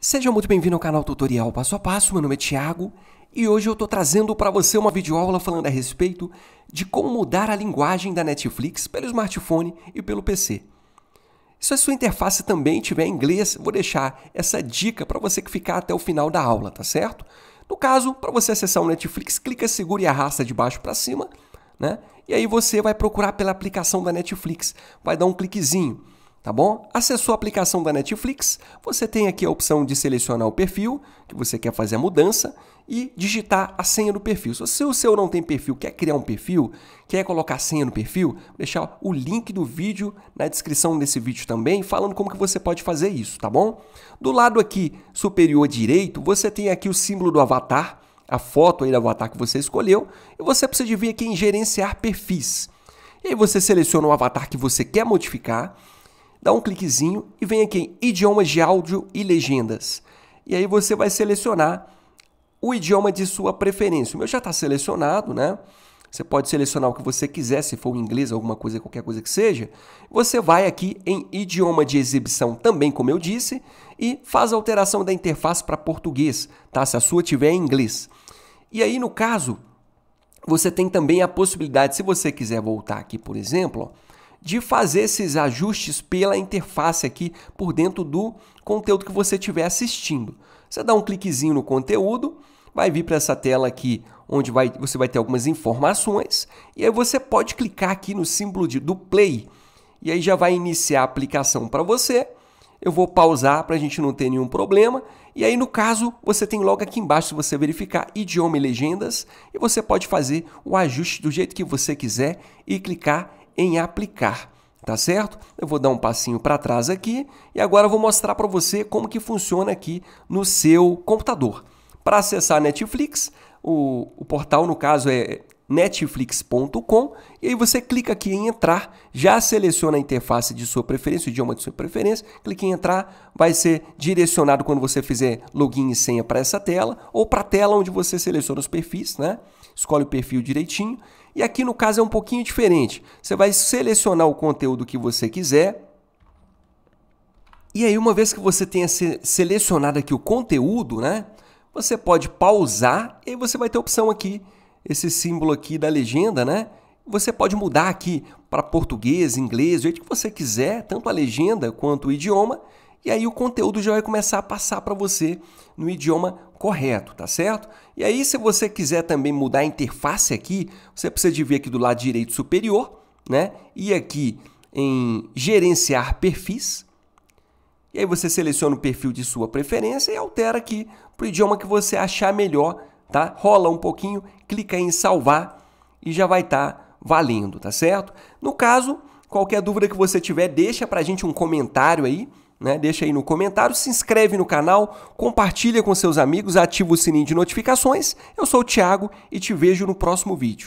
Seja muito bem-vindo ao canal Tutorial Passo a Passo, meu nome é Thiago e hoje eu estou trazendo para você uma videoaula falando a respeito de como mudar a linguagem da Netflix pelo smartphone e pelo PC. Se a sua interface também tiver inglês, vou deixar essa dica para você que ficar até o final da aula, tá certo? No caso, para você acessar o Netflix, clica, segura e arrasta de baixo para cima, né? E aí você vai procurar pela aplicação da Netflix, vai dar um cliquezinho tá bom? Acessou a aplicação da Netflix, você tem aqui a opção de selecionar o perfil que você quer fazer a mudança e digitar a senha do perfil. Se o seu não tem perfil, quer criar um perfil, quer colocar a senha no perfil, vou deixar o link do vídeo na descrição desse vídeo também, falando como que você pode fazer isso, tá bom? Do lado aqui superior direito, você tem aqui o símbolo do avatar, a foto aí do avatar que você escolheu, e você precisa vir aqui em gerenciar perfis. E aí você seleciona o avatar que você quer modificar, dá um cliquezinho e vem aqui em idiomas de áudio e legendas. E aí você vai selecionar o idioma de sua preferência. O meu já está selecionado, né? Você pode selecionar o que você quiser, se for inglês, alguma coisa, qualquer coisa que seja. Você vai aqui em idioma de exibição também, como eu disse, e faz a alteração da interface para português, tá? Se a sua tiver em inglês. E aí, no caso, você tem também a possibilidade, se você quiser voltar aqui, por exemplo, ó, de fazer esses ajustes pela interface aqui por dentro do conteúdo que você estiver assistindo. Você dá um cliquezinho no conteúdo, vai vir para essa tela aqui onde vai, você vai ter algumas informações e aí você pode clicar aqui no símbolo de, do play e aí já vai iniciar a aplicação para você. Eu vou pausar para a gente não ter nenhum problema. E aí, no caso, você tem logo aqui embaixo, se você verificar, idioma e legendas. E você pode fazer o ajuste do jeito que você quiser e clicar em aplicar, tá certo? Eu vou dar um passinho para trás aqui e agora eu vou mostrar para você como que funciona aqui no seu computador. Para acessar a Netflix, o, o portal, no caso, é netflix.com e aí você clica aqui em entrar, já seleciona a interface de sua preferência, o idioma de sua preferência, clica em entrar, vai ser direcionado quando você fizer login e senha para essa tela ou para a tela onde você seleciona os perfis, né? Escolhe o perfil direitinho e aqui no caso é um pouquinho diferente. Você vai selecionar o conteúdo que você quiser, e aí, uma vez que você tenha selecionado aqui o conteúdo, né? Você pode pausar e aí você vai ter a opção aqui esse símbolo aqui da legenda, né? Você pode mudar aqui para português, inglês, do jeito que você quiser, tanto a legenda quanto o idioma, e aí o conteúdo já vai começar a passar para você no idioma correto, tá certo? E aí se você quiser também mudar a interface aqui, você precisa de vir aqui do lado direito superior, né? E aqui em gerenciar perfis. E aí você seleciona o perfil de sua preferência e altera aqui para o idioma que você achar melhor tá? Rola um pouquinho, clica em salvar e já vai estar tá valendo, tá certo? No caso, qualquer dúvida que você tiver, deixa pra gente um comentário aí, né? Deixa aí no comentário, se inscreve no canal, compartilha com seus amigos, ativa o sininho de notificações. Eu sou o Thiago e te vejo no próximo vídeo.